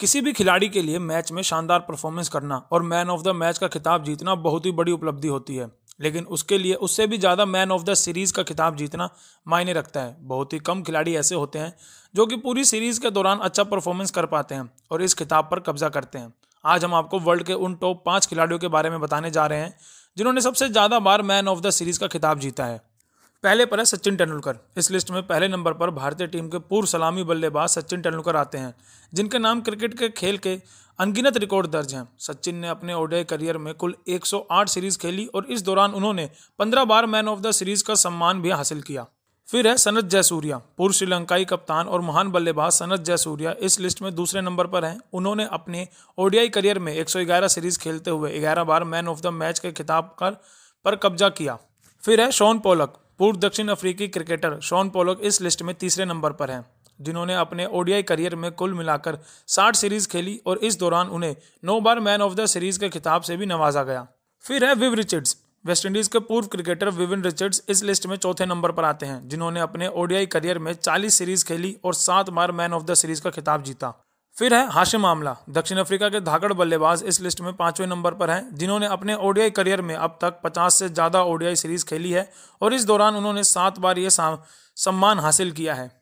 किसी भी खिलाड़ी के लिए मैच में शानदार परफॉर्मेंस करना और मैन ऑफ द मैच का खिताब जीतना बहुत ही बड़ी उपलब्धि होती है लेकिन उसके लिए उससे भी ज़्यादा मैन ऑफ द सीरीज़ का खिताब जीतना मायने रखता है बहुत ही कम खिलाड़ी ऐसे होते हैं जो कि पूरी सीरीज़ के दौरान अच्छा परफॉर्मेंस कर पाते हैं और इस खिताब पर कब्जा करते हैं आज हम आपको वर्ल्ड के उन टॉप पाँच खिलाड़ियों के बारे में बताने जा रहे हैं जिन्होंने सबसे ज़्यादा बार मैन ऑफ द सीरीज़ का खिताब जीता है पहले पर है सचिन तेंदुलकर इस लिस्ट में पहले नंबर पर भारतीय टीम के पूर्व सलामी बल्लेबाज सचिन तेंदुलकर आते हैं जिनके नाम क्रिकेट के खेल के अनगिनत रिकॉर्ड दर्ज हैं सचिन ने अपने ओडे करियर में कुल 108 सीरीज खेली और इस दौरान उन्होंने 15 बार मैन ऑफ द सीरीज का सम्मान भी हासिल किया फिर है सनत जयसूर्या पूर्व श्रीलंकाई कप्तान और महान बल्लेबाज सनत जयसूर्या इस लिस्ट में दूसरे नंबर पर हैं उन्होंने अपने ओडीआई करियर में 111 सीरीज खेलते हुए 11 बार मैन ऑफ द मैच के खिताब कर पर कब्जा किया फिर है शॉन पोलक पूर्व दक्षिण अफ्रीकी क्रिकेटर शॉन पोलक इस लिस्ट में तीसरे नंबर पर हैं जिन्होंने अपने ओडीआई करियर में कुल मिलाकर 60 सीरीज खेली और इस दौरान उन्हें नौ बार मैन ऑफ द सीरीज के खिताब से भी नवाजा गया फिर है विव रिचर्ड्स वेस्टइंडीज के पूर्व क्रिकेटर विविन रिचर्ड्स इस लिस्ट में चौथे नंबर पर आते हैं जिन्होंने अपने ओडीआई करियर में 40 सीरीज खेली और सात बार मैन ऑफ द सीरीज का खिताब जीता फिर है हाशिम आमला दक्षिण अफ्रीका के धाकड़ बल्लेबाज इस लिस्ट में पांचवें नंबर पर हैं जिन्होंने अपने ओडीआई करियर में अब तक 50 से ज़्यादा ओडीआई सीरीज खेली है और इस दौरान उन्होंने सात बार ये सम्मान हासिल किया है